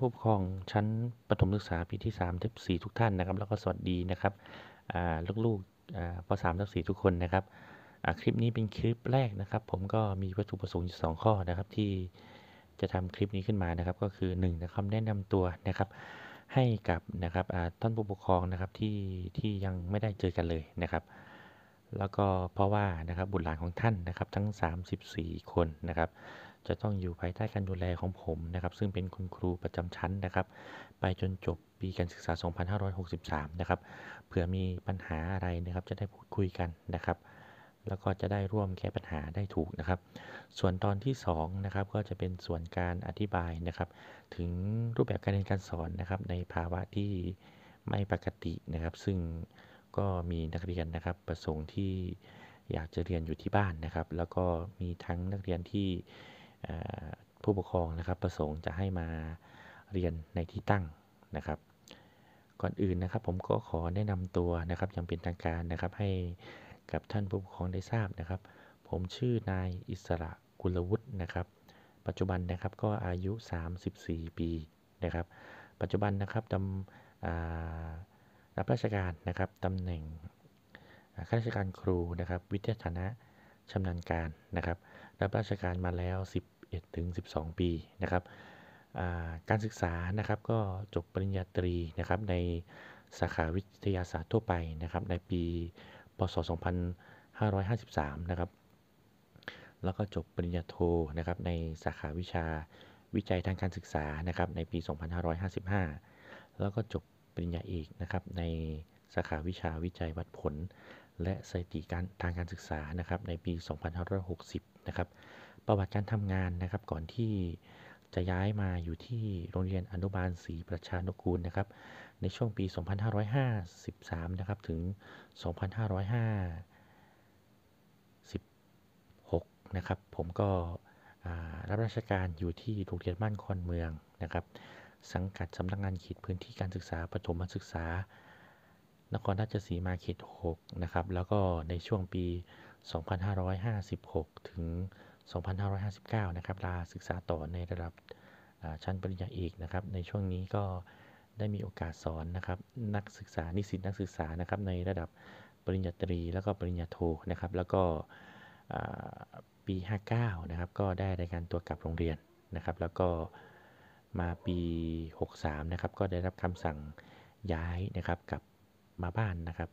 ผู้ปกครองชั้นประถมศึกษาปีที่3ถึงสทุกท่านนะครับ แล้วก็สวัสดีนะครับลูกๆป .3 ถึงสทุกคนนะครับคลิปนี้เป็นคลิปแรกนะครับ ผมก็มีวัตถุประสงค์อยู่2 ข้อนะครับ ที่จะทำคลิปนี้ขึ้นมานะครับ ก็คือ1นะครับแนะนำตัวนะครับให้กับนะครับท่านผู้ปกครองนะครับที่ที่ยังไม่ได้เจอกันเลยนะครับ แล้วก็เพราะว่านะครับบุตรหลานของท่านนะครับทั้ง 34 คนนะครับจะต้องอยู่ภายใต้การดูแลของผมนะครับ ซึ่งเป็นคุณครูประจำชั้นนะครับ ไปจนจบปีการศึกษา 2563นะครับเผื่อมีปัญหาอะไรนะครับ จะได้พูดคุยกันนะครับ แล้วก็จะได้ร่วมแก้ปัญหาได้ถูกนะครับ ส่วนตอนที่2นะครับก็จะเป็นส่วนการอธิบายนะครับถึงรูปแบบการเรียนการสอนนะครับในภาวะที่ไม่ปกตินะครับ ซึ่งก็มีนักเรียนนะครับประสงค์ที่อยากจะเรียนอยู่ที่บ้านนะครับ แล้วก็มีทั้งนักเรียนที่ผู้ปกครองนะครับประสงค์จะให้มาเรียนในที่ตั้งนะครับ ก่อนอื่นนะครับผมก็ขอแนะนำตัวนะครับอย่างเป็นทางการนะครับให้กับท่านผู้ปกครองได้ทราบนะครับ ผมชื่อนายอิสระกุลวุฒินะครับ ปัจจุบันนะครับก็อายุ 34 ปีนะครับ ปัจจุบันนะครับดำรับราชการนะครับตำแหน่งข้าราชการครูนะครับ วิทยาฐานะชำนาญการนะครับ รับราชการมาแล้ว 10 11ถึง12 ปีนะครับการศึกษานะครับก็จบปริญญาตรีนะครับ ในสาขาวิทยาศาสตร์ทั่วไปนะครับ ในปี พศ 2553 นะครับ แล้วก็จบปริญญาโทนะครับในสาขาวิชาวิจัยทางการศึกษานะครับ ในปี 2555 แล้วก็จบปริญญาเอกนะครับ ในสาขาวิชาวิจัยวัดผล และสถิติการทางการศึกษานะครับในปี 2560 นะครับประวัติการทำงานนะครับก่อนที่จะย้ายมาอยู่ที่โรงเรียนอนุบาลศรีประชานุกูลนะครับในช่วงปี 2553นะครับถึง 2556นะครับผมก็รับราชการอยู่ที่โรงเรียนบ้านคอนเมืองนะครับสังกัดสำนักงงานเขตพื้นที่การศึกษาปฐมศึกษา นครราชสีมาเขต6นะครับแล้วก็ในช่วงปี 2556 ถึง2559นะครับลาศึกษาต่อในระดับชั้นปริญญาเอกนะครับ ในช่วงนี้ก็ได้มีโอกาสสอนนะครับนักศึกษา นิสิตนักศึกษา นะครับ ในระดับปริญญาตรี แล้วก็ปริญญาโทนะครับ แล้วก็ปี59นะครับ ก็ได้รายการตัวกลับโรงเรียนนะครับ แล้วก็มาปี 63นะครับ ก็ได้รับคำสั่งย้ายนะครับกลับมาบ้านนะครับ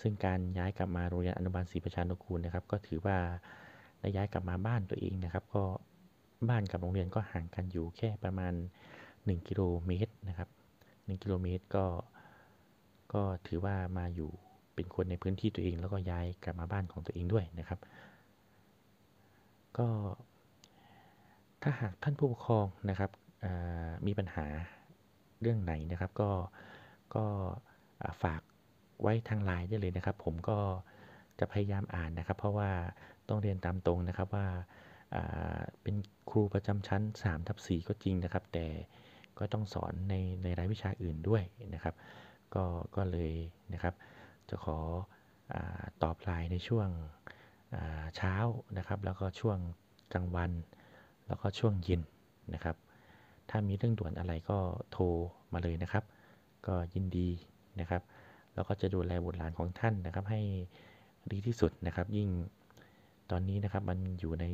ซึ่งการย้ายกลับมาโรงเรียนอนุบาลศรีประชานุกูลนะครับ ก็ถือว่าและย้ายกลับมาบ้านตัวเองนะครับก็บ้านกับโรงเรียนก็ห่างกันอยู่แค่ประมาณ1กิโลเมตรนะครับ1 กิโลเมตรก็ก็ถือว่ามาอยู่เป็นคนในพื้นที่ตัวเอง แล้วก็ย้ายกลับมาบ้านของตัวเองด้วยนะครับก็ถ้าหากท่านผู้ปกครองนะครับมีปัญหาเรื่องไหนนะครับ ก็ก็ฝากไว้ทางไลน์ได้เลยนะครับผมก็จะพยายามอ่านนะครับ เพราะว่าต้องเรียนตามตรงนะครับว่าเป็นครูประจำชั้น3ทับสก็จริงนะครับ แต่ก็ต้องสอนในในรายวิชาอื่นด้วยนะครับ ก็ก็เลยนะครับจะขออตอบไลน์ในช่วงเช้านะครับ แล้วก็ช่วงกลางวัน แล้วก็ช่วงเย็นนะครับ ถ้ามีเรื่องด่วนอะไรก็โทรมาเลยนะครับ ก็ยินดีนะครับแล้วก็จะดูแลบุตรหลานของท่านนะครับให้ดีที่สุดนะครับ ยิ่งตอนนี้นะครับ มันอยู่ใน